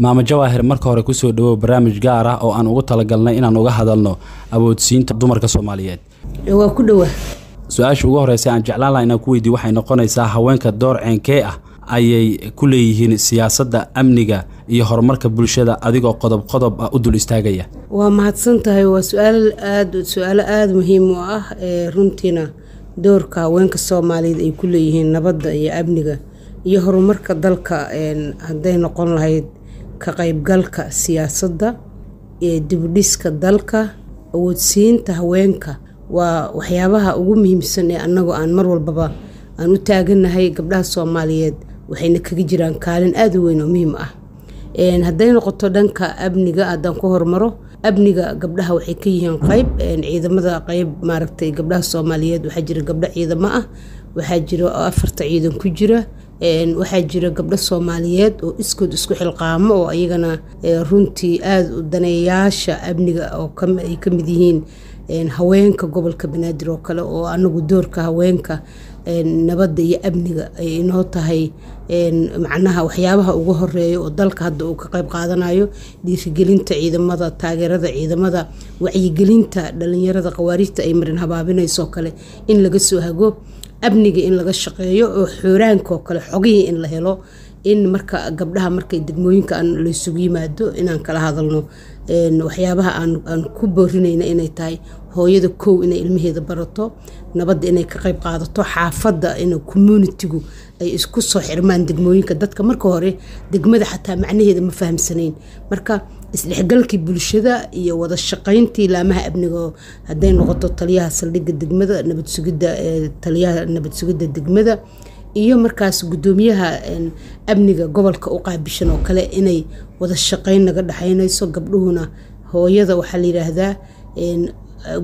maamo jawaahir marka hore kusoo dhawow barnaamij gaar ah oo aan ugu talagalnay inaan uga hadalno awoodsiinta dumarka soomaaliyeed waa ku dhowa su-aasha ugu horeysa aan jeclaan laha inaan ku weydiiy waxay noqonaysaa haweenka door ceenkee ah ayay ku leeyihiin siyaasadda amniga iyo horumarka bulshada adigoo qodob qodob ah u dul istaagaya waa mahadsan tahay waa su-aal aad su-aalo aada muhiim u ah ee runtiina doorka haweenka soomaaliyeed ay ku leeyihiin nabadda iyo amniga iyo horumarka dalka haday noqon lahayd ka qaybgalka siyaasadda ee dibudhiska dalka awoodsiinta haweenka waa waxyaabaha ugu muhiimsan ee annagu aan mar walbaba aan u taagannahay gabdhaha soomaaliyeed waxayna kaga jiraan kaalin aada u weyn oo muhiim ah hadday noqoto dhanka abniga haddaan ku hormaro abniga gabdhaha waxay ka yihiin qeyb ciidamada qeyb maaragtay gabdhaha soomaaliyeed waxaa jira gabdho ciidamo ah waxaa jira afarta ciidan ku jira waxaa jira gabdho soomaaliyeed oo iskood isku xilqaamo oo ayagana runtii aada u daneeyaasha amniga oo ay ka mid yihiin haweenka gobolka banaadir oo kale oo anagu doorka haweenka nabadda iyo amniga ay inoo tahay macnaha waxyaabaha ugu horeeya oo dalka hadda uu ka qeyb qaadanayo dhiirigelinta ciidamada taageerada ciidamada wacyigelinta dhalinyarada khawaariijta ay marin habaabinayso kale in laga soo hago abniga in laga shaqeeyo oo xooraankoo kale xogihii in la helo in marka gabdhaha markay degmooyinka laysugu yimaado inaan kala hadalno waxyaabaha aan ku boorinayna inay tahay hooyada kow inay ilmaheeda barato nabadda inay ka qayb qaadato xaafada in commuunitigu ay isku soo xirmaan degmooyinka dadka marka hore degmada xataa macnaheeda ma fahamsanayn marka isdhexgalkii bulshada iyo wada shaqayntii laamaha amniga haday noqoto taliyaha saldhiga degmada nabadsugida taliyaha nabadsugidda degmada iyo markaas gudoomiyaha amniga gobolka u qaabishan oo kale inay wada shaqayn naga dhexaynayso gabdhuhuna hooyada waxaa layihaahdaa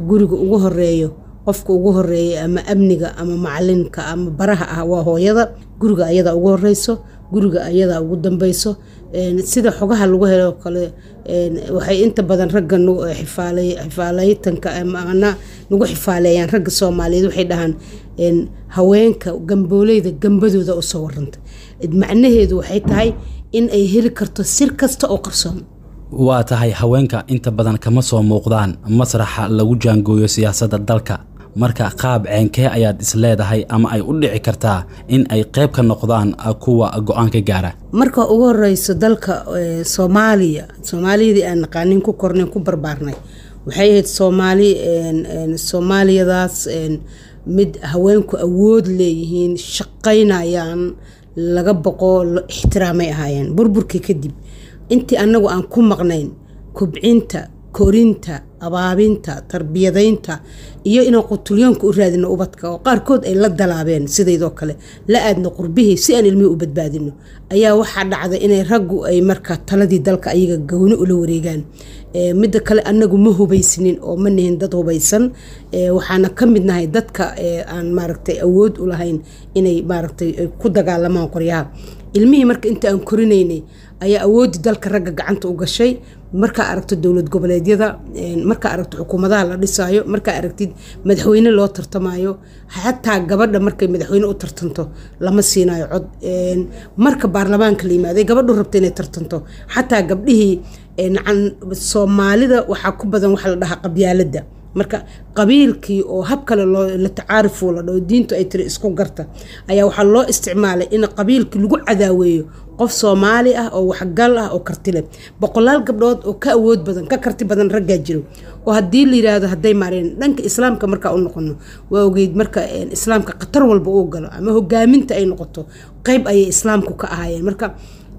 guriga ugu horeeyo qofka ugu horeeya ama amniga ama macalinka ama baraha ah waa hooyada guriga ayadaa ugu horeyso guriga ayadaa ugu dambeyso sida xogaha lagu helo kale waxay inta badan ragga xifaaleytanka mana nagu xifaaleeyaan ragga soomaaliyeed waxay dhahaan haweenka gambooleyda gambadooda usoo waranta macnaheedu waxay tahay in ay heli karto sir kasta oo qarsoon waa tahay haweenka inta badan kama soo muuqdaan masraxa lagu jaangooyo siyaasadda dalka marka qaab ceenkee ayaad isleedahay ama ay u dhici kartaa in ay qayb ka noqdaan kuwa go-aanka gaara marka ugu horeyso dalka soomaaliya soomaaliyadii aan naqaanin ku kornay ku barbaarnay waxay ahayd soomaali soomaaliyadaas mid haweenku awood leeyihiin shaqaynayaan laga boqo ixtiraamay ahaayeen burburkii kadib intii anagu aan ku maqnayn kubcinta korinta abaabinta tarbiyadaynta iyo inaan qutulyoonka u raadino ubadka oo qaarkood ay la dalaabeen sidaydoo kale la aadno qurbihii si aan ilmihii u badbaadino ayaa waxaa dhacday inay raggu ay markaa taladii dalka ayaga gowni ula wareegaan midda kale anagu ma hubaysnin oo ma nihin dad hubaysan waxaana ka midnahay dadka aan maaragtay awood u lahayn inay maaragtay ku dagaalamaan qoryaha ilmihii marka inta aan korinaynay ayaa awoodii dalka ragga gacanta u gashay markaa aragto dowlad goboleedyada markaa aragto xukuumadaha la dhisaayo markaa aragtid madaxweyne loo tartamayo xataa gabadha markay madaxweyne u tartanto lama siinayo cod marka baarlamaanka la yimaaday gabadhu rabta inay tartanto xataa gabdhihii soomaalida waxaa ku badan waxa la dhahaa qabyaalada marka qabiilkii oo hab kale la tacaarifuu la dhao diintu ay tiri isku garta ayaa waxaa loo isticmaalay in qabiilkii lagu cadaaweeyo qof soomaali ah oo waxgal ah oo kartile boqolaal gabdhood oo ka awood badan ka karti badan raggaa jiro oo haddii la yiraahdo hadday maareen dhanka islaamka markaa u noqono waa ogeyd marka eh, islaamka khatar walba uu galo ama hogaaminta ay noqoto qeyb ayay islaamku ka ahaayeen marka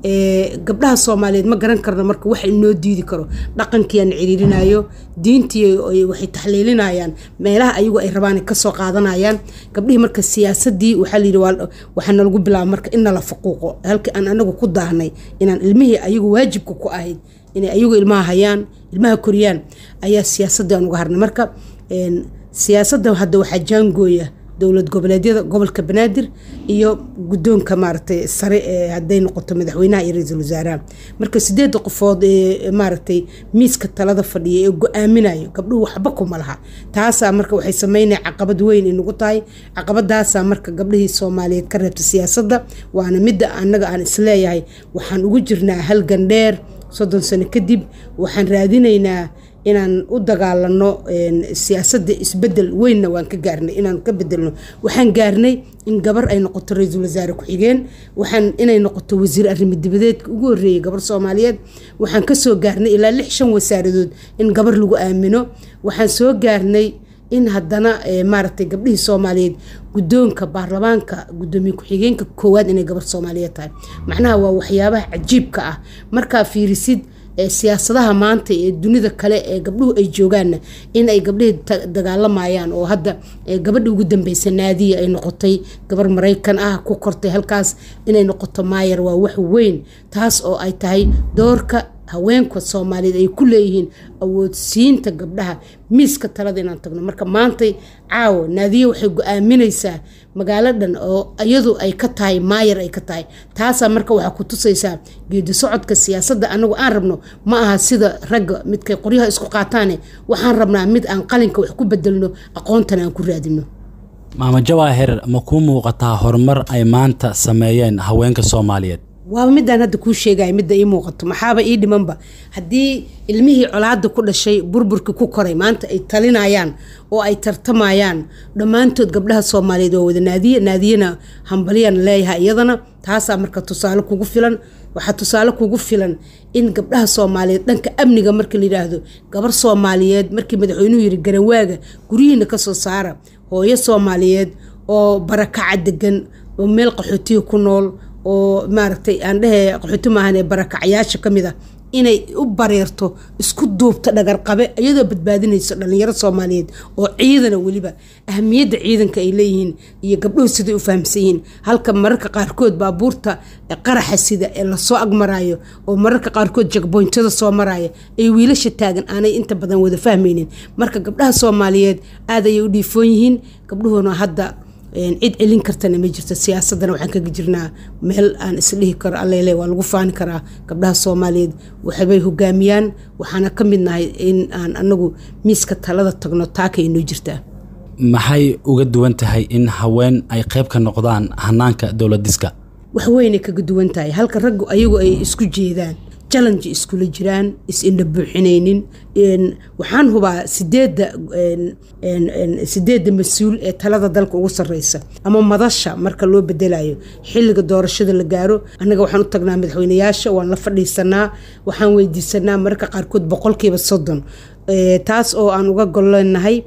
gabdhaha soomaaliyeed ma garan karno marka wax inoo diidi karo dhaqankiian ciriirinayo diintii waxay taxliilinayaan meelaha ayagu ay rabaan kasoo qaadanayaan gabdhihii marka siyaasadii waxaa layidhi waxaana lagu bilaaba marka in faquuqo halkii aan anagu ku daahnay inaan ilmihii ayagu waajibka ku ahayd inay ayagu ilmaha hayaan ilmaha koriyaan ayaa siyaasadii aan uga harnay marka siyaasada hadda waxaa jaangooya dowlad goboleedyada gobolka banaadir iyo guddoonka maaragtay sare ee hadday noqoto madaxweynaha iyo ra-iisul wasaaraha marka sideedda qofood ee maaragtay miiska talada fadhiya ee go-aaminayo gabdhuhu waxba kuma laha taasaa marka waxay sameynaya caqabad weyn inagu tahay caqabadaasaa marka gabdhihii soomaaliyeed ka reebtay siyaasadda waana midda annaga aan isleeyahay waxaan ugu jirnaa halgan dheer soddon sano kadib waxaan raadinaynaa inaan u dagaalano siyaasada isbedel weynna waan ka gaarnay inaan ka bedelno waxaan gaarnay in gabar ay noqoto ra-iisul wasaare ku-xigeen waxaan inay noqoto wasiir arrimo dibadeedka ugu horreeyay gabar soomaaliyeed waxaan kasoo gaarnay ilaa lix shan wasaaradood in gabar lagu aamino waxaan soo gaarnay in haddana eh, maaragtay gabdhihii soomaaliyeed gudoonka baarlamaanka gudoomiye ku-xigeenka koowaad inay gabar soomaaliyeed tahay macnaha waa waxyaabaha cajiibka ah markaa fiirisid siyaasadaha maanta ee dunida kale ee gabdhuhu ay joogaanna in ay gabdhihii dagaalamayaan oo hadda gabadha ugu dambeysa naadiya ay noqotay gabar maraykan ah ku kortay halkaas inay noqoto maayar waa wax weyn taas oo ay tahay doorka haweenka soomaaliyeed ay ku leeyihiin awoodsiinta gabdhaha miiska talada inaan tagno marka maantay caawa naadiya waxay go-aaminaysaa dhan oo iyadu ay ka tahay maayar ay ka tahay taasaa marka waxaa ku tusaysaa geedi socodka siyaasadda anagu aan rabno ma aha sida ragga midkay qoryaha isku qaataane waxaan rabnaa mid aan qalinka wax ku bedelno aqoontana aan ku raadino maama jawaahir ma kuu muuqataa horumar ay maanta sameeyeen haweenka soomaaliyeed waaba midaan hadda kuu sheegaya midda ii muuqato maxaaba ii dhimanba haddii ilmihii colaada ku dhashay burburka ku koray maanta ay talinayaan oo ay tartamayaan dhammaantood gabdhaha soomaaliyeed waa wada naadiye naadiyana hambalyaan leeyahay iyadana taasaa marka tusaale kugu filan waxaa tusaale kugu filan in gabdhaha soomaaliyeed dhanka amniga marka layihaahdo gabar soomaaliyeed markii madaxweynuhu yiri garanwaaga guryihiina kasoo saara hooyo soomaaliyeed oo barakaca degan oo meel qaxootiya ku nool oo maaragtay aan dhehe qaxooti barakacyaasha ka mid a inay u bareerto isku duubta dhagarqabe iyadoo badbaadinayso dhalinyaro soomaaliyeed oo ciidana weliba ahamiyadda ciidanka ay leeyihiin iyo gabdhuhu siday u fahamsan yihiin halka mararka qaarkood baabuurta qaraxa sida ee lasoo agmaraayo oo mararka qaarkood jagboyntada soo maraya ay wiilasha taagan aanay inta badan wada fahmaynin marka gabdhaha soomaaliyeed aad ayay u dhiifoon yihiin gabdhuhuna hadda cid celin kartana ma jirto siyaasadana waxaan kaga jirnaa meel aan isdhihi karo alleele waa lagu faani karaa gabdhaha soomaaliyeed waxbay hogaamiyaan waxaana ka mid nahay in aan anagu miiska talada tagno taaka inoo jirtaa maxay uga duwan tahay in haween ay qayb ka noqdaan hanaanka dowladdiska wax weynay kaga duwan tahay halka raggu ayagu ay isku jeedaan challenge iskula jiraan is buuxinaynin waxaan hubaa sideedda sideedda mas-uul ee talada dalka ugu sarreysa ama madasha marka loo bedelayo xilliga doorashada la gaaro annaga waxaan u tagnaa madaxweynayaasha waan la fadhiisanaa waxaan weydiisanaa mararka qaarkood boqolkiiba soddon taas oo aan uga gollenahay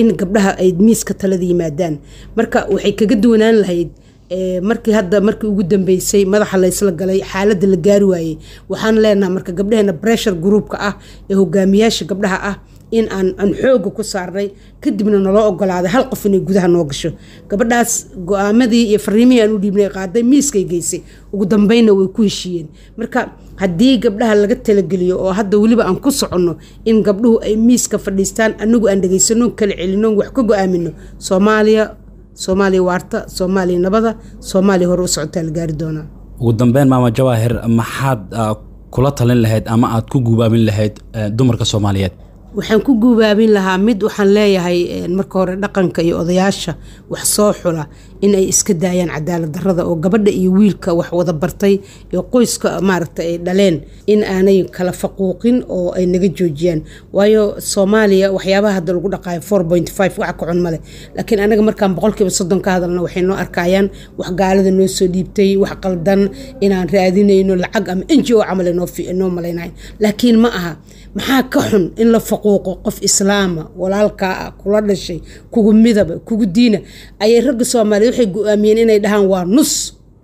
in gabdhaha ay miiska talada yimaadaan marka waxay kaga duwanaan lahayd Eh, markii hadda markii ugu dambeysay madaxa laysla galay xaaladda la gaari waayey waxaan leenaha marka gabdhaheena bressure groupka ah ee hogaamiyaasha gabdhaha ah in aan aan xooga ku saarnay kadibna naloo ogolaaday hal qof inay gudaha noo gasho gabadhaas go-aamadii iyo fariimihii aan u dhiibnay qaaday miiskay geysay ugu dambeynna way ku heshiiyeen marka haddii gabdhaha laga talageliyo oo hadda weliba aan ku soconno in gabdhuhu ay miiska fadhiistaan anagu aan dhegeysanoo kala celino wax ka go-aamino soomaaliya soomaaliya waarta soomaaliya nabada soomaaliya hore u socotaa la gaari doonaa ugu dambeyn maama jawaahir maxaad ah, kula talin lahayd ama aad ku gubaabin lahayd eh, dumarka soomaaliyeed waxaan ku guubaabin lahaa mid waxaan leeyahay marka hore dhaqanka iyo odayaasha wax soo xula in ay iska daayaan cadaalad darada oo gabadha iyo wiilka wax wada bartay iyo qoyska maaragta ay dhaleen in aanay kala faquuqin oo ay naga joojiyaan waayo soomaaliya waxyaabaha hadda lagu dhaqaayo four point five wax ka cun male laakiin anaga markaan boqolkiiba soddon ka hadalna waxay noo arkaayaan wax gaalada noo soo dhiibtay wax qaldan inaan raadinayno lacag ama n g o camal noo malaynayo laakiin ma aha maxaa ka xun in la faquuqo qof islaama ah, walaalkaa ah kula dhashay kugu midaba kugu diina ayay ragga soomaaliyeed waxay go-aamiyeen inay dhahaan waa nus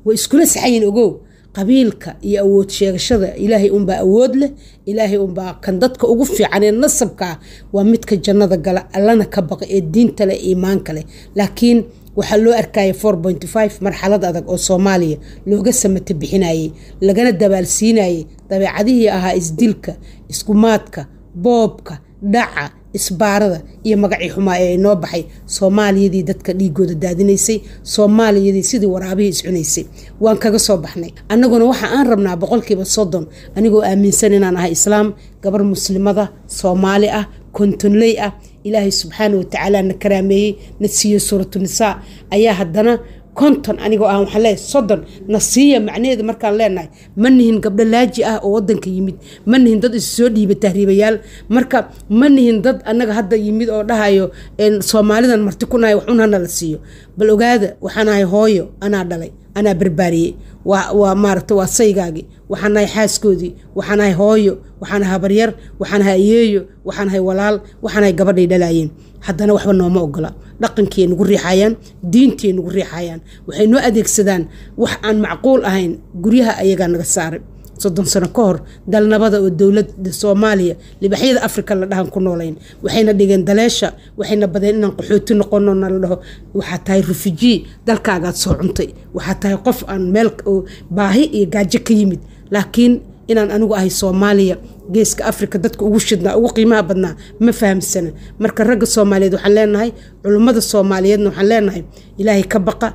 way iskula saxayin ogow qabiilka iyo awood sheegashada ilaahay unbaa awood leh ilaahay unbaa kan dadka ugu fiican ee nasabkaa ah, waa midka jannada gala allana ka baqa ee diinta leh iimaanka leh laakiin waxaa loo arkaayay arkayay marxalad adag oo soomaaliya looga samata bixinayay lagana dabaalsiinayay dabeecadihii ahaa isdilka iskumaadka boobka dhaca isbaarada iyo magacii xumaa ee ay noo baxay soomaaliyadii dadka dhiigooda daadinaysay soomaaliyadii sidii waraabihii iscunaysay waan kaga soo baxnay annaguna waxa aan rabnaa boqolkiiba soddon anigoo aaminsan inaan ahay islaam gabar muslimada soomaali ah kontonley ah ilaahay subxaana watacaala na karaameeyey na siiye nisaa ayaa haddana konton anigoo ah waxaan leeyahay soddon na siiya macnaheeda markaan leenahay ma nihin gabdho laaji ah oo wadanka yimid ma nihin dad isu soo dhiiba tahriibayaal marka ma nihin dad annaga hadda yimid oo dhahayo soomaalidan marti ku nahay waxun la siiyo bal ogaada waxaan ahay hooyo anaa dhalay anaa barbaariyey waa maarata waa saygaagii waxaan nahay xaaskoodii waxaan nahay hooyo waxaan nahay habaryar waxaan nahay ayeeyo waxaan nahay walaal waxaanahay gabadhay dhalaayeen haddana waxba nooma ogola dhaqankii ay nagu riixayaan diintii nagu riixayaan waxay noo adeegsadaan wax aan macquul ahayn guryaha ayagaa naga saaray soddon sano ka hor dalnabada oo dowlada soomaaliya libaxyada afrika la dhahan ku noolayn waxayna dhigeen daleesha waxayna badeen inaan qaxooti noqono nala dhaho waxaa tahay rufujii dalkaagaad soo cuntay waxaa tahay qof aan meel baahi iyo gaajo ka yimid laakiin inaan anigu ahay soomaaliya geeska afrika dadka ugu shidnaa ugu qiimaha badnaa ma fahamsana marka ragga soomaaliyeed waxaan leenahay culummada soomaaliyeedna waxaan leenahay ilaahay ka baqa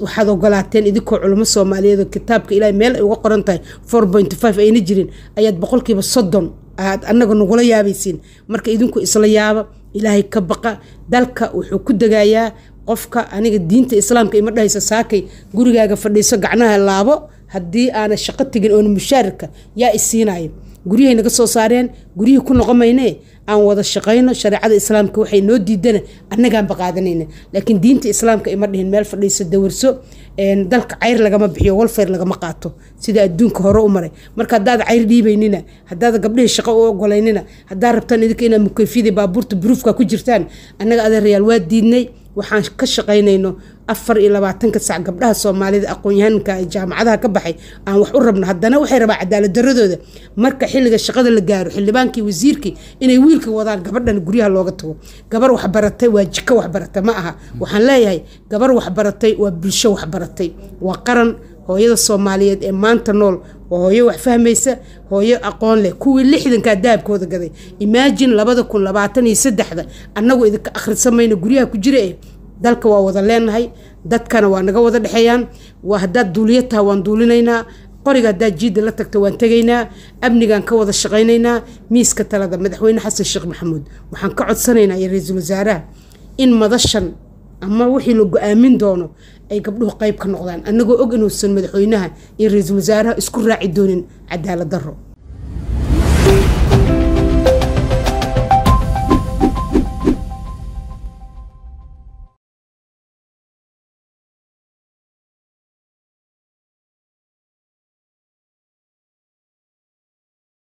waxaad ogolaateen idinkoo culimo soomaaliyeed oo kitaabka ilaahay meel ay uga qoran tahay four point five ayna jirin ayaad boqolkiiba soddon aad annaga nagula yaabaysiin marka idinku isla yaaba ilaahay ka baqa dalka wuxuu ku degaayaa qofka aniga diinta islaamka ima dhahayso saakay gurigaaga fadhiiso gacnaha laabo haddii aana shaqo tegin oona mushaarirka yaa isiinaayo guryahay naga soo saareen guryihii ku noqo noqomayne aan wada shaqayno shareecada islaamka waxay noo diidana annagaanba qaadanayna laakiin diinta islaamka ima dhihin meel fadhiiso dawarso dalka cayr lagama bixiyo walfeyr lagama qaato sida adduunka hore u maray marka haddaad cayr dhiibaynina haddaad gabdhihii shaqo u ogolaynina haddaad rabtaan idinka inaad mukeyfyadii baabuurta buruufka ku jirtaan annaga adeer rayaal waa diidnay waxaan ka shaqaynayno afar iyo labaatanka saac gabdhaha soomaalida aqoon jaamacadaha ka baxay aan wax u rabno haddana waxay rabaa cadaalad daradooda marka xilliga shaqada la gaaro xildhibaankii wasiirkii inay wiilka wadaan gabadhan guryaha looga tago gabar waxbaratay waa jiko waxbarata ma aha waxaan leeyahay gabar waxbaratay waa bulsho waxbaratay waa qaran hooyada soomaaliyeed ee maanta nool waa hooyo wax fahmaysa hooyo aqoon leh kuwii lixdankaa daabkooda gaday imaajin labada kun labaatan iyo saddexda annagu idinka akhrisamayna guryaha ku jira eh dalka waa wada leenahay dadkana waa naga wada dhexeeyaan waa haddaad duuliya taha waan duulinaynaa qoriga haddaad jiidda la tagta waan tegaynaa amnigaan ka wada shaqaynaynaa miiska talada madaxweyne xasan sheekh maxamuud waxaan ka codsanaynaa iyo ra-iisul wasaaraha in madashan ama wixii la go-aamin doono ay gabdhuhu qayb ka noqdaan annagoo og inuusan madaxweynaha iyo ra-iisul wasaaraha isku raaci doonin cadaalad daro